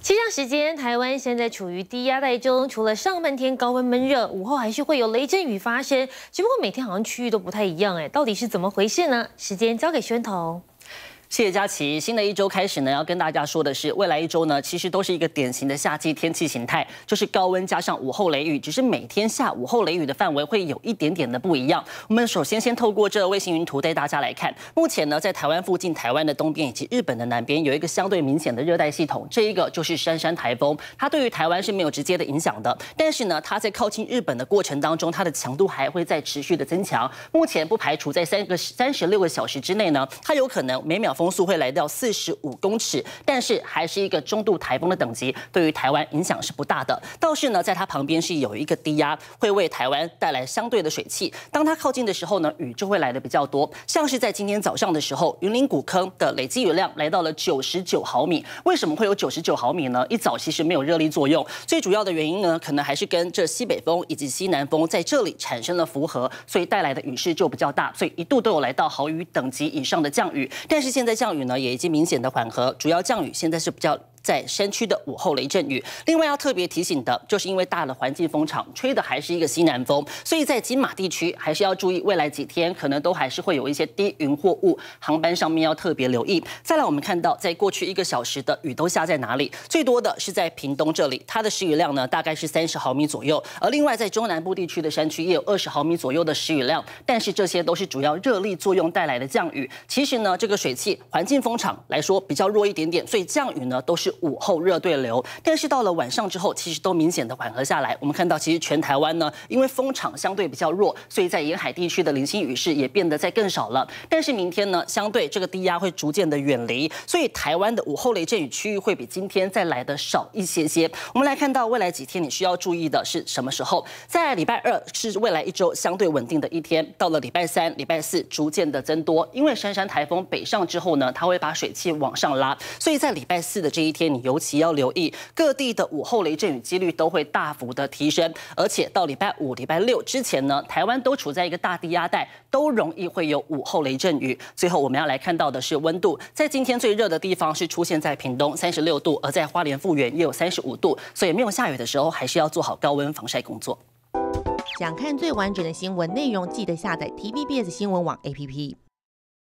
气象时间，台湾现在处于低压带中，除了上半天高温闷热，午后还是会有雷阵雨发生，只不过每天好像区域都不太一样，哎，到底是怎么回事呢？时间交给宣彤。谢谢佳琪。新的一周开始呢，要跟大家说的是，未来一周呢，其实都是一个典型的夏季天气形态，就是高温加上午后雷雨，只是每天下午后雷雨的范围会有一点点的不一样。我们首先先透过这卫星云图带大家来看，目前呢，在台湾附近、台湾的东边以及日本的南边，有一个相对明显的热带系统，这一个就是杉杉台风。它对于台湾是没有直接的影响的，但是呢，它在靠近日本的过程当中，它的强度还会在持续的增强。目前不排除在三个三十六个小时之内呢，它有可能每秒。风速会来到四十五公尺，但是还是一个中度台风的等级，对于台湾影响是不大的。倒是呢，在它旁边是有一个低压，会为台湾带来相对的水汽。当它靠近的时候呢，雨就会来的比较多。像是在今天早上的时候，云林谷坑的累积雨量来到了九十九毫米。为什么会有九十九毫米呢？一早其实没有热力作用，最主要的原因呢，可能还是跟这西北风以及西南风在这里产生了符合，所以带来的雨势就比较大，所以一度都有来到豪雨等级以上的降雨。但是现在。在降雨呢，也已经明显的缓和，主要降雨现在是比较。在山区的午后雷阵雨。另外要特别提醒的就是，因为大的环境风场吹的还是一个西南风，所以在金马地区还是要注意，未来几天可能都还是会有一些低云或雾，航班上面要特别留意。再来，我们看到在过去一个小时的雨都下在哪里？最多的是在屏东这里，它的时雨量呢大概是三十毫米左右。而另外在中南部地区的山区也有二十毫米左右的时雨量，但是这些都是主要热力作用带来的降雨。其实呢，这个水汽环境风场来说比较弱一点点，所以降雨呢都是。午后热对流，但是到了晚上之后，其实都明显的缓和下来。我们看到，其实全台湾呢，因为风场相对比较弱，所以在沿海地区的零星雨势也变得在更少了。但是明天呢，相对这个低压会逐渐的远离，所以台湾的午后雷阵雨区域会比今天再来的少一些些。我们来看到未来几天，你需要注意的是什么时候？在礼拜二是未来一周相对稳定的一天，到了礼拜三、礼拜四逐渐的增多，因为珊珊台风北上之后呢，它会把水汽往上拉，所以在礼拜四的这一天。天，你尤其要留意各地的午后雷阵雨几率都会大幅的提升，而且到礼拜五、礼拜六之前呢，台湾都处在一个大地压带，都容易会有午后雷阵雨。最后，我们要来看到的是温度，在今天最热的地方是出现在屏东三十六度，而在花莲富源也有三十五度，所以没有下雨的时候，还是要做好高温防晒工作。想看最完整的新闻内容，记得下载 TVBS 新闻网 APP。